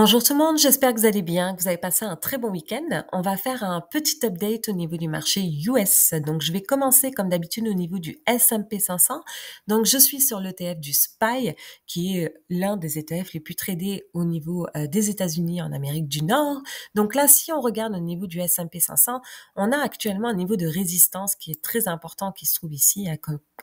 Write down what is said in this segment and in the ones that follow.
Bonjour tout le monde, j'espère que vous allez bien, que vous avez passé un très bon week-end. On va faire un petit update au niveau du marché US. Donc je vais commencer comme d'habitude au niveau du S&P 500. Donc je suis sur l'ETF du SPY qui est l'un des ETF les plus tradés au niveau euh, des États-Unis en Amérique du Nord. Donc là si on regarde au niveau du S&P 500, on a actuellement un niveau de résistance qui est très important qui se trouve ici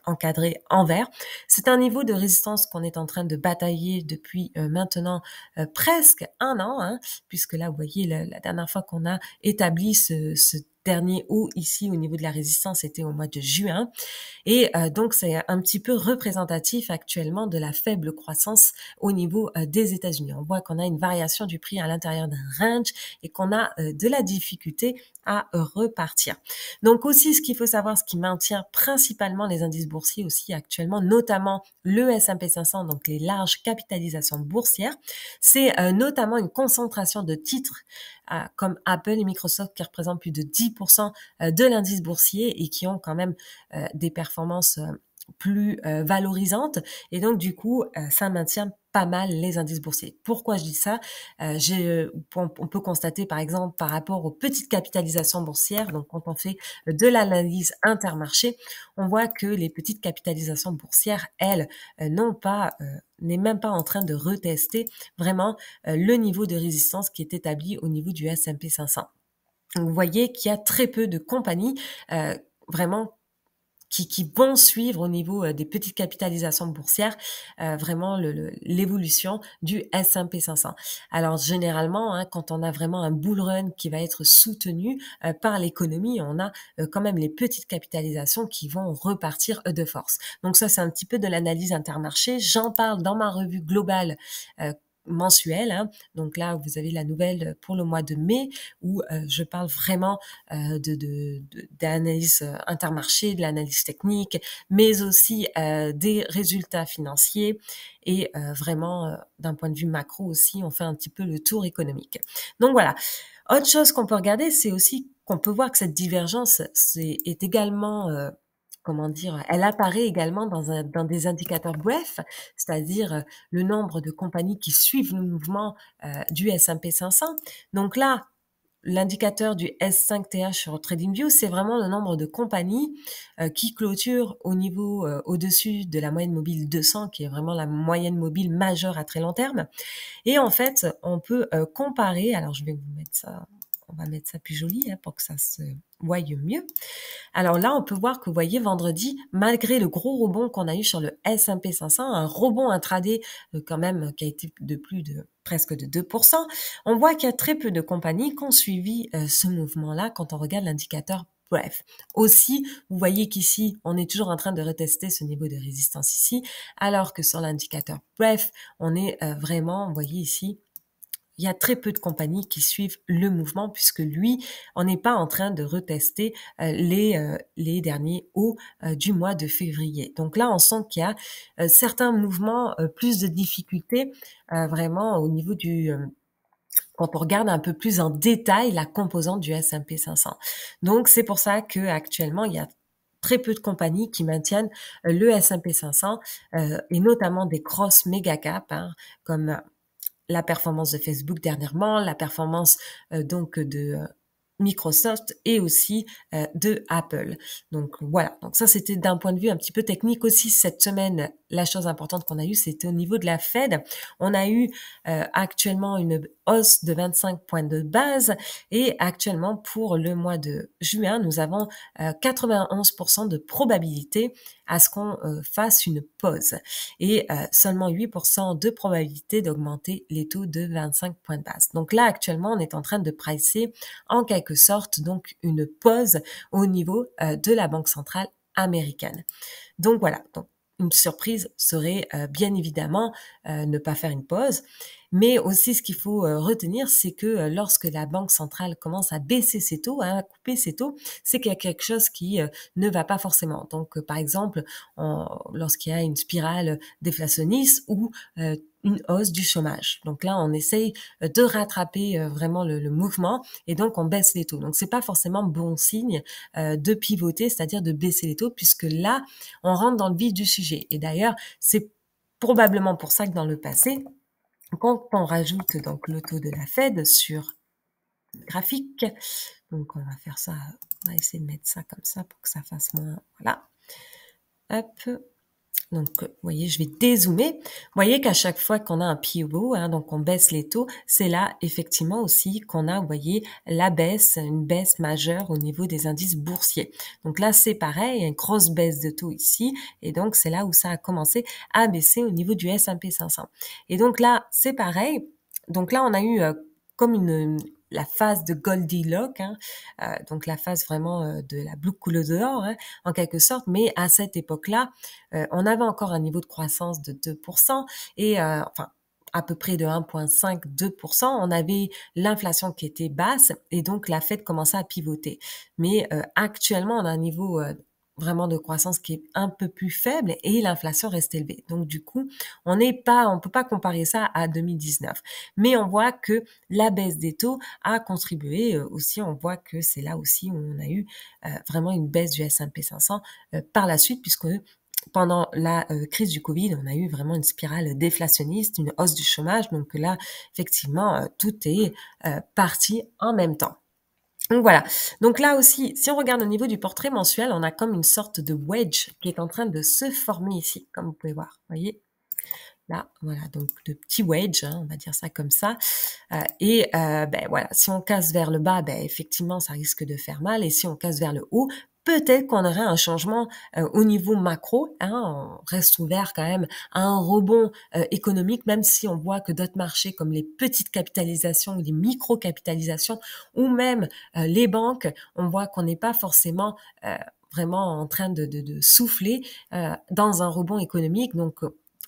encadré en vert. C'est un niveau de résistance qu'on est en train de batailler depuis euh, maintenant euh, presque un an, hein, puisque là, vous voyez, la, la dernière fois qu'on a établi ce, ce dernier haut ici au niveau de la résistance était au mois de juin. Et euh, donc c'est un petit peu représentatif actuellement de la faible croissance au niveau euh, des États-Unis. On voit qu'on a une variation du prix à l'intérieur d'un range et qu'on a euh, de la difficulté à repartir. Donc aussi ce qu'il faut savoir, ce qui maintient principalement les indices boursiers aussi actuellement, notamment le S&P 500, donc les larges capitalisations boursières, c'est notamment une concentration de titres comme Apple et Microsoft qui représentent plus de 10% euh, de l'indice boursier et qui ont quand même euh, des performances euh, plus valorisantes. Et donc, du coup, ça maintient mal les indices boursiers. Pourquoi je dis ça euh, euh, on, peut constater par exemple par rapport aux petites capitalisations boursières, donc quand on fait euh, de l'analyse intermarché, on voit que les petites capitalisations boursières, elles, n'ont pas n'est même pas en train de retester vraiment le niveau de résistance qui est établi au niveau du S&P 500. vous voyez qu'il y a très peu de compagnies vraiment qui, qui, vont suivre au niveau euh, des petites capitalisations boursières euh, vraiment l'évolution le, du S&P 500. Alors généralement, hein, quand on a vraiment un bull run qui va être soutenu euh, par l'économie, on a quand même les petites capitalisations qui vont repartir de force. Donc ça, c'est un petit peu de l'analyse intermarché. J'en parle dans ma revue globale mensuel. Hein. Donc là, vous avez la nouvelle pour le mois de mai où euh, je parle vraiment euh, de d'analyse euh, intermarché, de l'analyse technique, mais aussi des résultats financiers et vraiment d'un point de vue macro aussi, on fait un petit peu le tour économique. Donc voilà. Autre chose qu'on peut regarder, c'est aussi qu'on peut voir que cette divergence est également comment dire, euh, elle apparaît également dans, des indicateurs brefs, c'est-à-dire euh, le nombre de compagnies qui suivent le mouvement euh, du S&P 500. Donc là, l'indicateur du S5TH sur TradingView, c'est vraiment le nombre de compagnies qui clôturent au niveau au-dessus de la moyenne mobile 200, qui est vraiment la moyenne mobile majeure à très long terme. Et en fait, on peut comparer, alors je vais vous mettre ça on va mettre ça plus joli hein, pour que ça se voie mieux. Alors là, on peut voir que, vous voyez, vendredi, malgré le gros rebond qu'on a eu sur le S&P 500, un rebond intraday euh, quand même qui a été de plus de presque de 2%, on voit qu'il y a très peu de compagnies qui ont suivi euh, ce mouvement-là quand on regarde l'indicateur Bref, aussi, vous voyez qu'ici, on est toujours en train de retester ce niveau de résistance ici, alors que sur l'indicateur Bref, on est euh, vraiment, vous voyez ici, il y a très peu de compagnies qui suivent le mouvement puisque lui, on n'est pas en train de retester euh, les, euh, les derniers hauts euh, du mois de février. Donc là, on sent qu'il y a certains mouvements plus de difficultés vraiment au niveau du quand on regarde un peu plus en détail la composante du S&P 500. Donc c'est pour ça que actuellement il y a très peu de compagnies qui maintiennent le S&P 500 et notamment des cross méga caps hein, comme la performance de Facebook dernièrement, la performance euh, donc de euh, Microsoft et aussi euh, de Apple. Donc voilà, donc ça c'était d'un point de vue un petit peu technique aussi cette semaine la chose importante qu'on a eue, c'était au niveau de la Fed. On a eu euh, actuellement une hausse de 25 points de base et actuellement pour le mois de juin, nous avons 91% euh, de probabilité à ce qu'on euh, fasse une pause et seulement 8% de probabilité d'augmenter les taux de 25 points de base. Donc là actuellement, on est en train de pricer en quelque sorte donc une pause au niveau de la Banque centrale américaine. Donc voilà, donc une surprise serait euh, bien évidemment euh, ne pas faire une pause mais aussi, ce qu'il faut euh, retenir, c'est que euh, lorsque la banque centrale commence à baisser ses taux, hein, à couper ses taux, c'est qu'il y a quelque chose qui euh, ne va pas forcément. Donc, par exemple, lorsqu'il y a une spirale déflationniste ou une hausse du chômage. Donc là, on essaye de rattraper vraiment le, mouvement et donc on baisse les taux. Donc c'est pas forcément bon signe de pivoter, c'est-à-dire de baisser les taux, puisque là, on rentre dans le vif du sujet. Et d'ailleurs, c'est probablement pour ça que dans le passé, quand on rajoute donc le taux de la Fed sur le graphique, donc on va faire ça, on va essayer de mettre ça comme ça pour que ça fasse moins, voilà. Hop, donc, euh, vous voyez, je vais dézoomer. Vous voyez qu'à chaque fois qu'on a un pivot, hein, donc on baisse les taux, c'est là effectivement aussi qu'on a, vous voyez, la baisse, une baisse majeure au niveau des indices boursiers. Donc là, c'est pareil, une grosse baisse de taux ici. Et donc, c'est là où ça a commencé à baisser au niveau du S&P 500. Et donc là, c'est pareil. Donc là, on a eu euh, comme une, la phase de Goldilocks, hein, euh, donc la phase vraiment euh, de la blue couleur dehors, hein, en quelque sorte. Mais à cette époque-là, euh, on avait encore un niveau de croissance de 2%, et enfin à peu près de 1,5-2%. On avait l'inflation qui était basse, et donc la fête commençait à pivoter. Mais actuellement, on a un niveau vraiment de croissance qui est un peu plus faible et l'inflation reste élevée. Donc du coup, on n'est pas, on peut pas comparer ça à 2019. Mais on voit que la baisse des taux a contribué euh, aussi. On voit que c'est là aussi où on a eu euh, vraiment une baisse du S&P 500 euh, par la suite, puisque pendant la crise du Covid, on a eu vraiment une spirale déflationniste, une hausse du chômage. Donc là, effectivement, tout est parti en même temps. Donc voilà. Donc là aussi, si on regarde au niveau du portrait mensuel, on a comme une sorte de wedge qui est en train de se former ici, comme vous pouvez voir. voyez Là, voilà, donc de petits wedge, hein, on va dire ça comme ça. Euh, et euh, ben voilà, si on casse vers le bas, ben effectivement, ça risque de faire mal. Et si on casse vers le haut, peut-être qu'on aurait un changement euh, au niveau macro. Hein, on reste ouvert quand même à un rebond euh, économique, même si on voit que d'autres marchés comme les petites capitalisations ou les micro-capitalisations ou même euh, les banques, on voit qu'on n'est pas forcément vraiment en train de, souffler dans un rebond économique. Donc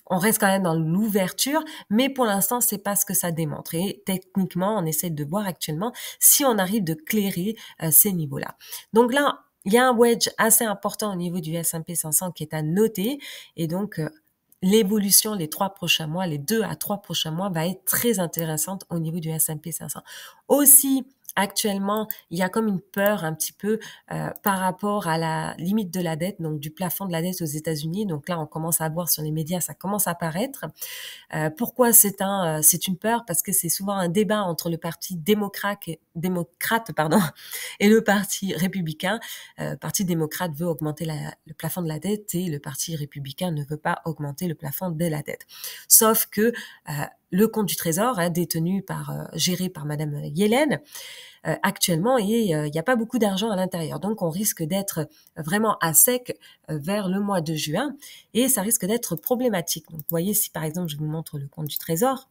on reste quand même dans l'ouverture, mais pour l'instant, c'est pas ce que ça démontre. Et techniquement, on essaie de voir actuellement si on arrive de clairer ces niveaux-là. Donc là, il y a un wedge assez important au niveau du S&P 500 qui est à noter et donc euh, l'évolution les trois prochains mois, les deux à trois prochains mois va être très intéressante au niveau du S&P 500. Aussi, Actuellement, il y a comme une peur un petit peu euh, par rapport à la limite de la dette, donc du plafond de la dette aux États-Unis. Donc là, on commence à voir sur les médias, ça commence à apparaître. Euh, pourquoi c'est un, euh, c'est une peur Parce que c'est souvent un débat entre le parti démocrate, démocrate pardon, et le parti républicain. Le parti démocrate veut augmenter le plafond de la dette et le parti républicain ne veut pas augmenter le plafond de la dette. Sauf que le compte du Trésor, hein, détenu par, euh, géré par Madame Yellen, euh, actuellement, et euh, il n'y a pas beaucoup d'argent à l'intérieur. Donc, on risque d'être vraiment à sec vers le mois de juin, et ça risque d'être problématique. Donc, vous voyez, si par exemple, je vous montre le compte du Trésor,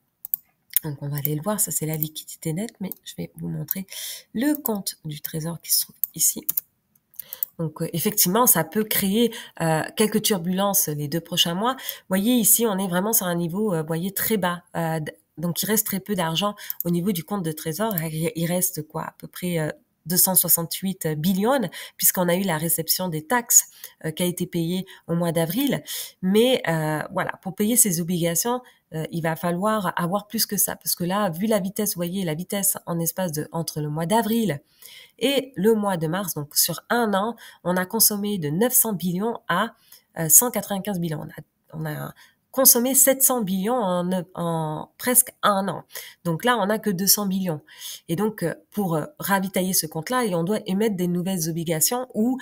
donc on va aller le voir, ça c'est la liquidité nette, mais je vais vous montrer le compte du Trésor qui se trouve ici. Donc euh, effectivement, ça peut créer euh, quelques turbulences les deux prochains mois. Voyez ici, on est vraiment sur un niveau, euh, voyez, très bas. donc il reste très peu d'argent au niveau du compte de trésor. Il reste quoi À peu près 268 billions, puisqu'on a eu la réception des taxes qui a été payée au mois d'avril. Mais voilà, pour payer ces obligations, euh, il va falloir avoir plus que ça parce que là, vu la vitesse, vous voyez la vitesse en espace de entre le mois d'avril et le mois de mars, donc sur un an, on a consommé de 900 billions à 195 euh, billions. On a, consommé 700 billions euh, en, presque un an. Donc là, on n'a que 200 billions. Et donc, pour ravitailler ce compte-là, on doit émettre des nouvelles obligations ou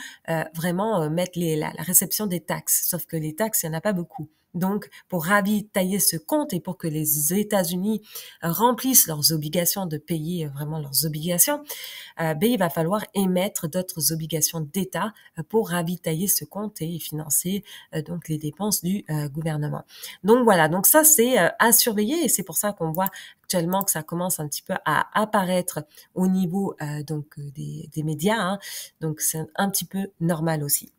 vraiment mettre les, la, la réception des taxes. Sauf que les taxes, il n'y en a pas beaucoup. Donc, pour ravitailler ce compte et pour que les États-Unis remplissent leurs obligations de payer euh, vraiment leurs obligations, euh, ben, il va falloir émettre d'autres obligations d'État euh, pour ravitailler ce compte et financer donc les dépenses du gouvernement. Donc voilà, donc ça c'est à surveiller et c'est pour ça qu'on voit actuellement que ça commence un petit peu à apparaître au niveau donc des, médias. Hein. Donc c'est un petit peu normal aussi.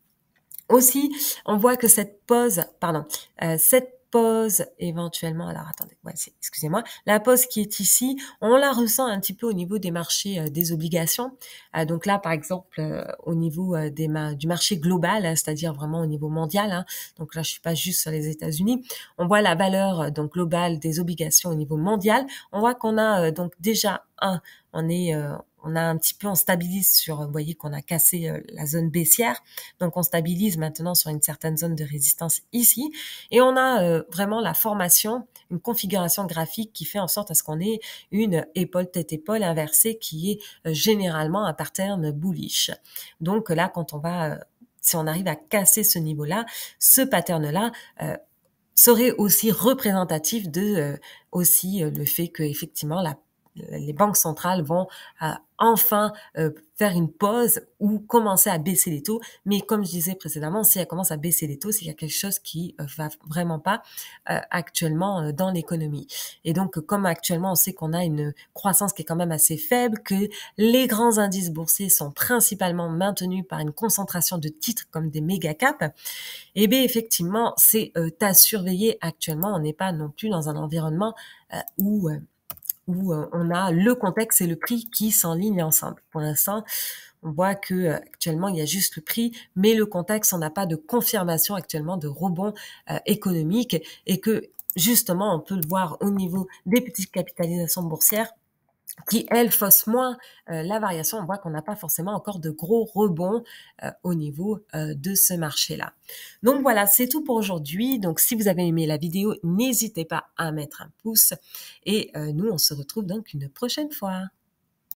Aussi, on voit que cette pause, pardon, euh, cette pause éventuellement, alors attendez, ouais, excusez-moi, la pause qui est ici, on la ressent un petit peu au niveau des marchés euh, des obligations. Euh, donc là, par exemple, au niveau des du marché global, hein, c'est-à-dire vraiment au niveau mondial, hein, donc là, je suis pas juste sur les États-Unis, on voit la valeur donc globale des obligations au niveau mondial. On voit qu'on a donc déjà un, on est, on a un petit peu, on stabilise sur, vous voyez qu'on a cassé euh, la zone baissière, donc on stabilise maintenant sur une certaine zone de résistance ici, et on a euh, vraiment la formation, une configuration graphique qui fait en sorte à ce qu'on ait une épaule tête épaule inversée qui est euh, généralement un pattern bullish. Donc là, quand on va, si on arrive à casser ce niveau-là, ce pattern-là serait aussi représentatif de aussi le fait que effectivement la les banques centrales vont euh, enfin euh, faire une pause ou commencer à baisser les taux. Mais comme je disais précédemment, si elles commencent à baisser les taux, c'est qu'il y a quelque chose qui euh, va vraiment pas euh, actuellement dans l'économie. Et donc, comme actuellement, on sait qu'on a une croissance qui est quand même assez faible, que les grands indices boursiers sont principalement maintenus par une concentration de titres comme des méga caps, eh bien, effectivement, c'est à surveiller actuellement. On n'est pas non plus dans un environnement où où euh, on a le contexte et le prix qui s'enlignent ensemble. Pour l'instant, on voit que euh, actuellement il y a juste le prix, mais le contexte, on n'a pas de confirmation actuellement de rebond euh, économique et que justement on peut le voir au niveau des petites capitalisations boursières qui, elle fausse moins euh, la variation. On voit qu'on n'a pas forcément encore de gros rebonds euh, au niveau euh, de ce marché-là. Donc voilà, c'est tout pour aujourd'hui. Donc si vous avez aimé la vidéo, n'hésitez pas à mettre un pouce. Et nous, on se retrouve donc une prochaine fois.